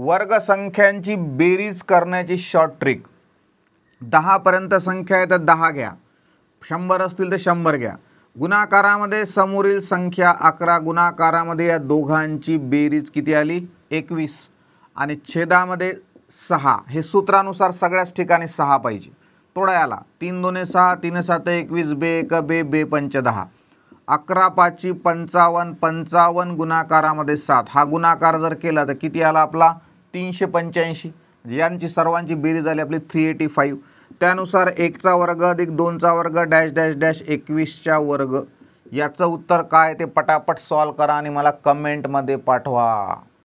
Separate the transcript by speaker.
Speaker 1: वर्गसंख्यांची बेरीज करण्याची short trick दहापर्यंत संख्या आहे तर दहा घ्या शंभर असतील तर शंभर घ्या गुणाकारामध्ये समोरील संख्या अकरा गुणाकारामध्ये या दोघांची बेरीज किती आली एकवीस आणि छेदामध्ये सहा हे सूत्रानुसार सगळ्याच ठिकाणी सहा पाहिजे तोडा आला तीन दोन्ही सहा तीन सात एकवीस बे एक बे बे पंच दहा अकरा पाचशे पंचावन्न पंचावन्न गुणाकारामध्ये सात हा गुणाकार जर केला तर किती आला आपला तीनशे पंच्याऐंशी म्हणजे यांची सर्वांची बेरीज झाली आपली थ्री एटी फाईव्ह त्यानुसार एकचा वर्ग अधिक दोनचा वर्ग डॅश डॅश डॅश एकवीसच्या वर्ग याचं उत्तर काय ते पटापट सॉल्व करा आणि मला कमेंटमध्ये पाठवा